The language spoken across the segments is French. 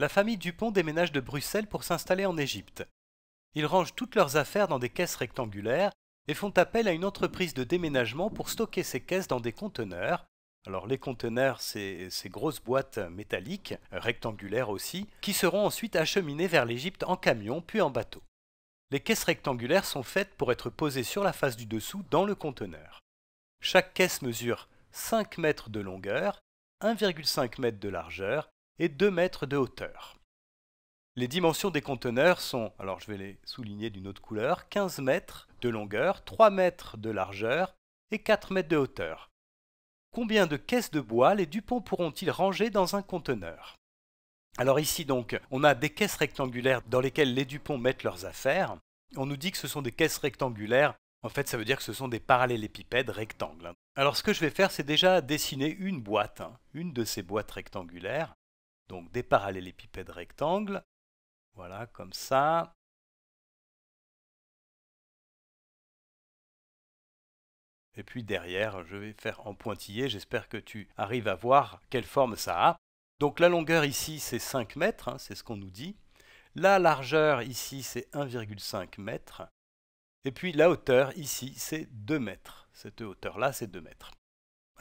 la famille Dupont déménage de Bruxelles pour s'installer en Égypte. Ils rangent toutes leurs affaires dans des caisses rectangulaires et font appel à une entreprise de déménagement pour stocker ces caisses dans des conteneurs. Alors les conteneurs, c'est ces grosses boîtes métalliques, rectangulaires aussi, qui seront ensuite acheminées vers l'Égypte en camion puis en bateau. Les caisses rectangulaires sont faites pour être posées sur la face du dessous dans le conteneur. Chaque caisse mesure 5 mètres de longueur, 1,5 mètres de largeur et 2 mètres de hauteur. Les dimensions des conteneurs sont, alors je vais les souligner d'une autre couleur, 15 mètres de longueur, 3 mètres de largeur et 4 mètres de hauteur. Combien de caisses de bois les Dupont pourront-ils ranger dans un conteneur Alors ici donc, on a des caisses rectangulaires dans lesquelles les Dupont mettent leurs affaires. On nous dit que ce sont des caisses rectangulaires. En fait, ça veut dire que ce sont des parallélépipèdes rectangles. Alors ce que je vais faire, c'est déjà dessiner une boîte, hein, une de ces boîtes rectangulaires. Donc des épipèdes rectangles, voilà, comme ça. Et puis derrière, je vais faire en pointillé, j'espère que tu arrives à voir quelle forme ça a. Donc la longueur ici, c'est 5 mètres, hein, c'est ce qu'on nous dit. La largeur ici, c'est 1,5 mètre. Et puis la hauteur ici, c'est 2 mètres. Cette hauteur-là, c'est 2 mètres.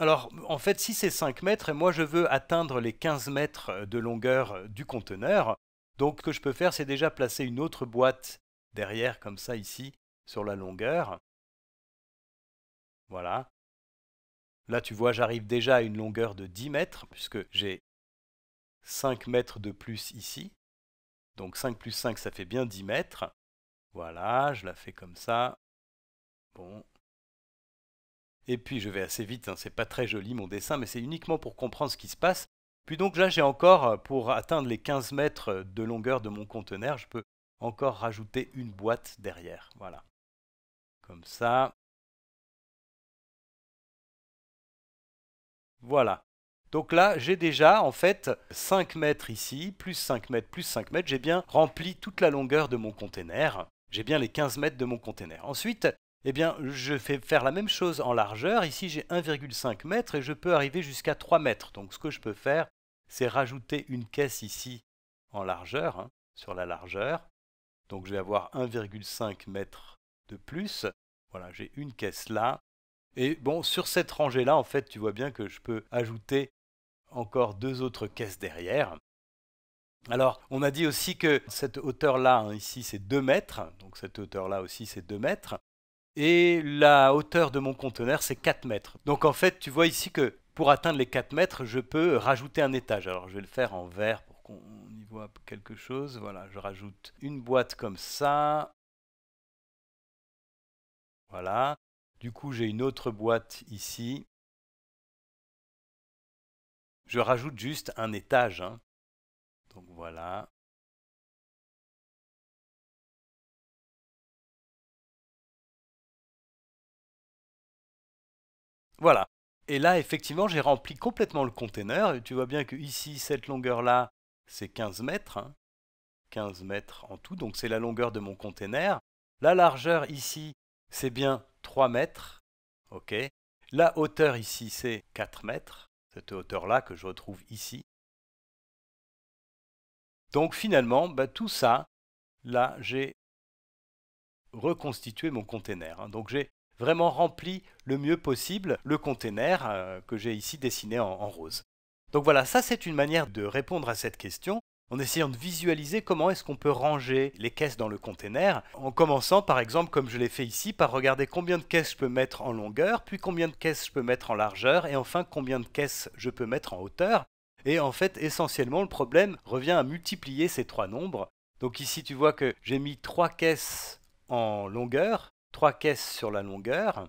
Alors, en fait, si c'est 5 mètres, et moi je veux atteindre les 15 mètres de longueur euh, du conteneur, donc ce que je peux faire, c'est déjà placer une autre boîte derrière, comme ça, ici, sur la longueur. Voilà. Là, tu vois, j'arrive déjà à une longueur de 10 mètres, puisque j'ai 5 mètres de plus ici. Donc 5 plus 5, ça fait bien 10 mètres. Voilà, je la fais comme ça. Bon, et puis je vais assez vite, hein, c'est pas très joli mon dessin, mais c'est uniquement pour comprendre ce qui se passe. Puis donc là j'ai encore, euh, pour atteindre les 15 mètres de longueur de mon conteneur, je peux encore rajouter une boîte derrière. Voilà. Comme ça. Voilà. Donc là, j'ai déjà en fait 5 mètres ici, plus 5 mètres, plus 5 mètres. J'ai bien rempli toute la longueur de mon conteneur. J'ai bien les 15 mètres de mon conteneur. Ensuite, eh bien, je fais faire la même chose en largeur. Ici, j'ai 1,5 m et je peux arriver jusqu'à 3 mètres. Donc, ce que je peux faire, c'est rajouter une caisse ici en largeur, hein, sur la largeur. Donc, je vais avoir 1,5 m de plus. Voilà, j'ai une caisse là. Et bon, sur cette rangée-là, en fait, tu vois bien que je peux ajouter encore deux autres caisses derrière. Alors, on a dit aussi que cette hauteur-là, hein, ici, c'est 2 mètres. Donc, cette hauteur-là aussi, c'est 2 mètres et la hauteur de mon conteneur c'est 4 mètres. Donc en fait tu vois ici que pour atteindre les 4 mètres je peux rajouter un étage. Alors je vais le faire en vert pour qu'on y voit quelque chose. Voilà, je rajoute une boîte comme ça. Voilà. Du coup j'ai une autre boîte ici. Je rajoute juste un étage. Hein. Donc voilà. Voilà. Et là, effectivement, j'ai rempli complètement le container. tu vois bien que ici, cette longueur-là, c'est 15 mètres. 15 hein. mètres en tout, donc c'est la longueur de mon container. La largeur ici, c'est bien 3 mètres. OK. La hauteur ici, c'est 4 mètres. Cette hauteur-là que je retrouve ici. Donc finalement, bah, tout ça, là, j'ai reconstitué mon container. Hein. Donc j'ai vraiment rempli le mieux possible le container euh, que j'ai ici dessiné en, rose. Donc voilà, ça c'est une manière de répondre à cette question en essayant de visualiser comment est-ce qu'on peut ranger les caisses dans le container, en commençant par exemple, comme je l'ai fait ici, par regarder combien de caisses je peux mettre en longueur, puis combien de caisses je peux mettre en largeur, et enfin combien de caisses je peux mettre en hauteur. Et en fait, essentiellement, le problème revient à multiplier ces trois nombres. Donc ici, tu vois que j'ai mis trois caisses en longueur, 3 caisses sur la longueur.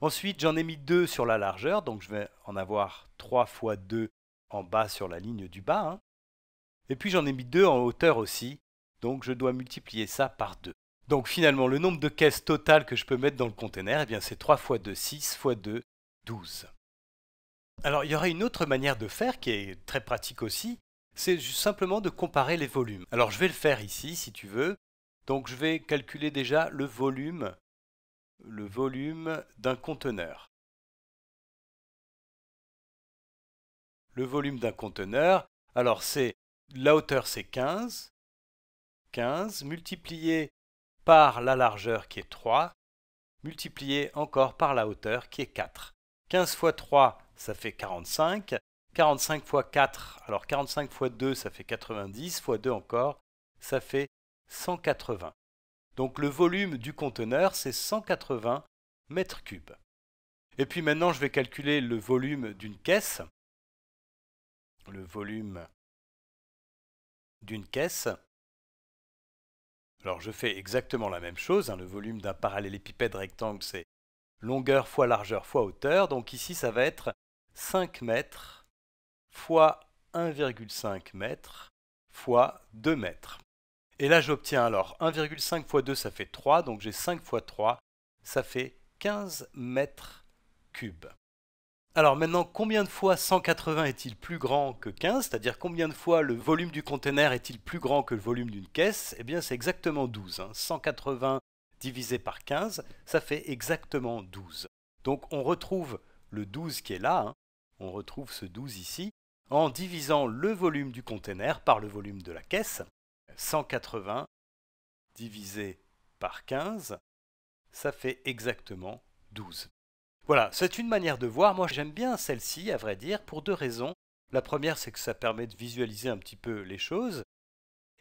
Ensuite, j'en ai mis 2 sur la largeur, donc je vais en avoir 3 fois 2 en bas sur la ligne du bas. Hein. Et puis j'en ai mis 2 en hauteur aussi, donc je dois multiplier ça par 2. Donc finalement, le nombre de caisses totales que je peux mettre dans le container, eh c'est 3 fois 2, 6 fois 2, 12. Alors il y aurait une autre manière de faire qui est très pratique aussi, c'est simplement de comparer les volumes. Alors je vais le faire ici si tu veux. Donc je vais calculer déjà le volume le volume d'un conteneur. Le volume d'un conteneur, alors c'est la hauteur c'est 15, 15 multiplié par la largeur qui est 3, multiplié encore par la hauteur qui est 4. 15 fois 3, ça fait 45. 45 fois 4, alors 45 fois 2, ça fait 90, fois 2 encore, ça fait 180. Donc le volume du conteneur, c'est 180 mètres cubes. Et puis maintenant, je vais calculer le volume d'une caisse. Le volume d'une caisse. Alors je fais exactement la même chose. Hein. Le volume d'un parallélépipède rectangle, c'est longueur fois largeur fois hauteur. Donc ici, ça va être 5 mètres fois 1,5 mètres fois 2 mètres. Et là, j'obtiens alors 1,5 x 2, ça fait 3, donc j'ai 5 fois 3, ça fait 15 mètres cubes. Alors maintenant, combien de fois 180 est-il plus grand que 15 C'est-à-dire combien de fois le volume du conteneur est-il plus grand que le volume d'une caisse Eh bien, c'est exactement 12. 180 hein. divisé par 15, ça fait exactement 12. Donc on retrouve le 12 qui est là, hein. on retrouve ce 12 ici, en divisant le volume du conteneur par le volume de la caisse. 180 divisé par 15, ça fait exactement 12. Voilà, c'est une manière de voir. Moi, j'aime bien celle-ci, à vrai dire, pour deux raisons. La première, c'est que ça permet de visualiser un petit peu les choses.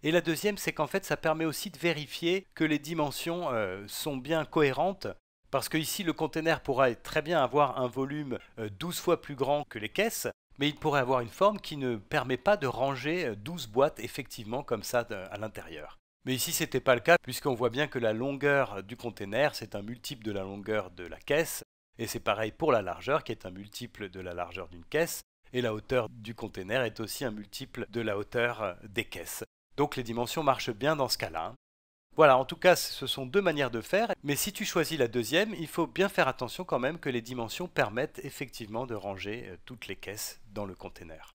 Et la deuxième, c'est qu'en fait, ça permet aussi de vérifier que les dimensions euh, sont bien cohérentes. Parce que ici, le container pourra très bien avoir un volume 12 euh, fois plus grand que les caisses mais il pourrait avoir une forme qui ne permet pas de ranger 12 euh, boîtes effectivement comme ça à l'intérieur. Mais ici, ce n'était pas le cas, puisqu'on voit bien que la longueur euh, du container, c'est un multiple de la longueur de la caisse, et c'est pareil pour la largeur, qui est un multiple de la largeur d'une caisse, et la hauteur du container est aussi un multiple de la hauteur euh, des caisses. Donc les dimensions marchent bien dans ce cas-là. Hein. Voilà, en tout cas, ce sont deux manières de faire, mais si tu choisis la deuxième, il faut bien faire attention quand même que les dimensions permettent effectivement de ranger euh, toutes les caisses dans le container.